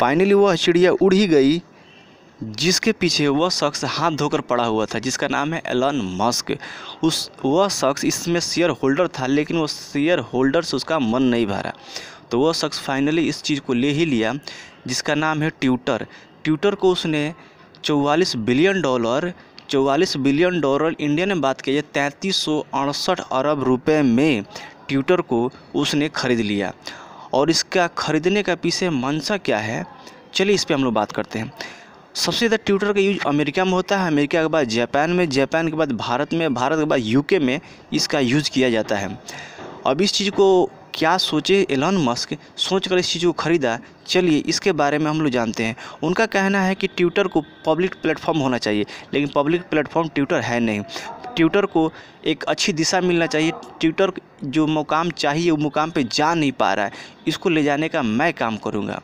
finally वह चिड़िया उड़ ही गई जिसके पीछे वह शख्स हाथ धोकर पड़ा हुआ था जिसका नाम है एलन मस्क उस वह शख्स इसमें शेयर होल्डर था लेकिन वह शेयर होल्डर से उसका मन नहीं भरा तो वह शख्स फाइनली इस चीज़ को ले ही लिया जिसका नाम है ट्यूटर ट्यूटर को उसने चौवालीस बिलियन डॉलर चौवालीस बिलियन डॉलर इंडिया ने बात की है तैंतीस अरब रुपये में ट्यूटर को उसने खरीद लिया और इसका ख़रीदने का पीछे मंशा क्या है चलिए इस पर हम लोग बात करते हैं सबसे ज़्यादा ट्विटर का यूज अमेरिका में होता है अमेरिका के बाद जापान में जापान के बाद भारत में भारत के बाद यूके में इसका यूज किया जाता है अब इस चीज़ को क्या सोचे एलन मस्क सोचकर इस चीज़ को ख़रीदा चलिए इसके बारे में हम लोग जानते हैं उनका कहना है कि ट्विटर को पब्लिक प्लेटफॉर्म होना चाहिए लेकिन पब्लिक प्लेटफॉर्म ट्विटर है नहीं ट्यूटर को एक अच्छी दिशा मिलना चाहिए ट्यूटर जो मुकाम चाहिए वो मुकाम पे जा नहीं पा रहा है इसको ले जाने का मैं काम करूँगा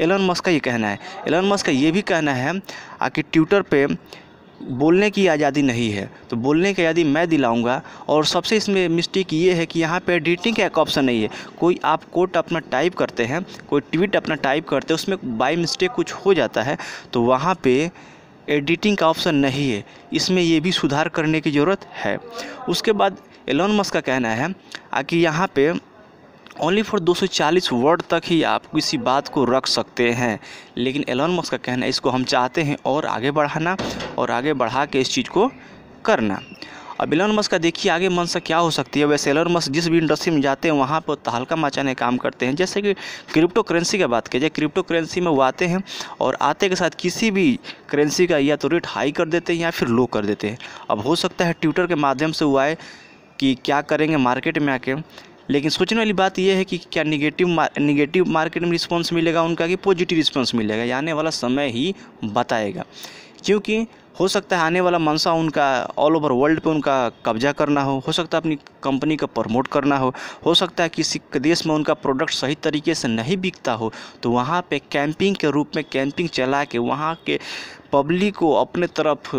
एलन मस्क का ये कहना है एलन मस्क का ये भी कहना है कि ट्यूटर पे बोलने की आज़ादी नहीं है तो बोलने की आज़ादी मैं दिलाऊंगा और सबसे इसमें मिस्टेक ये है कि यहाँ पे एडिटिंग का एक ऑप्शन नहीं है कोई आप कोट अपना टाइप करते हैं कोई ट्वीट अपना टाइप करते हैं उसमें बाई मिस्टेक कुछ हो जाता है तो वहाँ पे एडिटिंग का ऑप्शन नहीं है इसमें ये भी सुधार करने की ज़रूरत है उसके बाद एलोन मस्क का कहना है कि यहाँ पे ओनली फॉर 240 वर्ड तक ही आप किसी बात को रख सकते हैं लेकिन एलोन मस्क का कहना है इसको हम चाहते हैं और आगे बढ़ाना और आगे बढ़ा के इस चीज़ को करना अब एलन मस्क का देखिए आगे मन से क्या हो सकती है वैसे एलन मस्क जिस भी इंडस्ट्री में जाते हैं वहाँ पर तहलका मचाने काम करते हैं जैसे कि क्रिप्टो करेंसी की बात की जाए क्रिप्टो करेंसी में वो आते हैं और आते के साथ किसी भी करेंसी का या तो रेट हाई कर देते हैं या फिर लो कर देते हैं अब हो सकता है ट्विटर के माध्यम से वो आए कि क्या करेंगे मार्केट में आके लेकिन सोचने वाली बात यह है कि क्या निगेटिव निगेटिव मार्केट में रिस्पॉन्स मिलेगा उनका कि पॉजिटिव रिस्पॉन्स मिलेगा या आने वाला समय ही बताएगा क्योंकि हो सकता है आने वाला मनसा उनका ऑल ओवर वर्ल्ड पे उनका कब्जा करना हो हो सकता है अपनी कंपनी का प्रमोट करना हो हो सकता है किसी देश में उनका प्रोडक्ट सही तरीके से नहीं बिकता हो तो वहाँ पे कैंपिंग के रूप में कैंपिंग चला के वहाँ के पब्लिक को अपने तरफ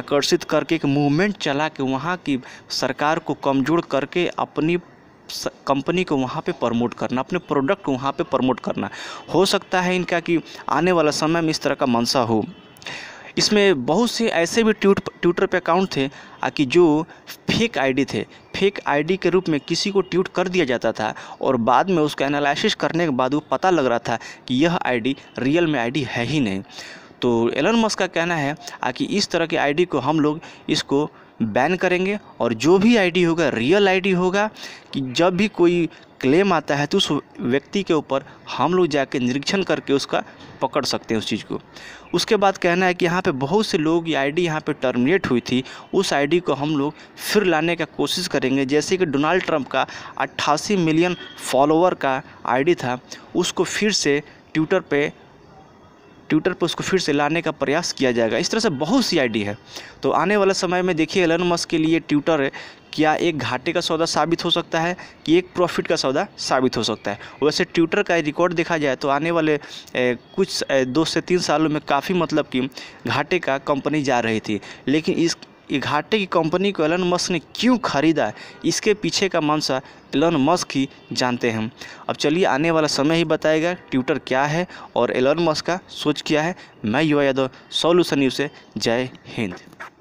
आकर्षित करके एक मूवमेंट चला के वहाँ की सरकार को कमज़ोर करके अपनी कंपनी को वहाँ पे प्रमोट करना अपने प्रोडक्ट को वहाँ पे प्रमोट करना हो सकता है इनका कि आने वाला समय में इस तरह का मनसा हो इसमें बहुत से ऐसे भी ट्यूट ट्विटर पर अकाउंट थे कि जो फेक आईडी थे फेक आईडी के रूप में किसी को ट्वीट कर दिया जाता था और बाद में उसका एनालिसिस करने के बाद वो पता लग रहा था कि यह आईडी रियल में आईडी है ही नहीं तो एलन मस्क का कहना है कि इस तरह की आईडी को हम लोग इसको बैन करेंगे और जो भी आईडी होगा रियल आईडी होगा कि जब भी कोई क्लेम आता है तो उस व्यक्ति के ऊपर हम लोग जाके निरीक्षण करके उसका पकड़ सकते हैं उस चीज़ को उसके बाद कहना है कि यहाँ पे बहुत से लोग ये आईडी यहाँ पे टर्मिनेट हुई थी उस आईडी को हम लोग फिर लाने का कोशिश करेंगे जैसे कि डोनाल्ड ट्रंप का 88 मिलियन फॉलोवर का आईडी था उसको फिर से ट्विटर पे ट्विटर पर उसको फिर से लाने का प्रयास किया जाएगा इस तरह से बहुत सी आईडी है तो आने वाले समय में देखिए एलन मस्क के लिए ट्विटर क्या एक घाटे का सौदा साबित हो सकता है कि एक प्रॉफिट का सौदा साबित हो सकता है वैसे ट्विटर का रिकॉर्ड देखा जाए तो आने वाले ए, कुछ ए, दो से तीन सालों में काफ़ी मतलब कि घाटे का कंपनी जा रही थी लेकिन इस घाटे की कंपनी को एलन मस्क ने क्यों खरीदा इसके पीछे का मंशा एलन मस्क ही जानते हैं अब चलिए आने वाला समय ही बताएगा ट्विटर क्या है और एलन मस्क का सोच क्या है मैं युवा यादव सोलूशन यू से जय हिंद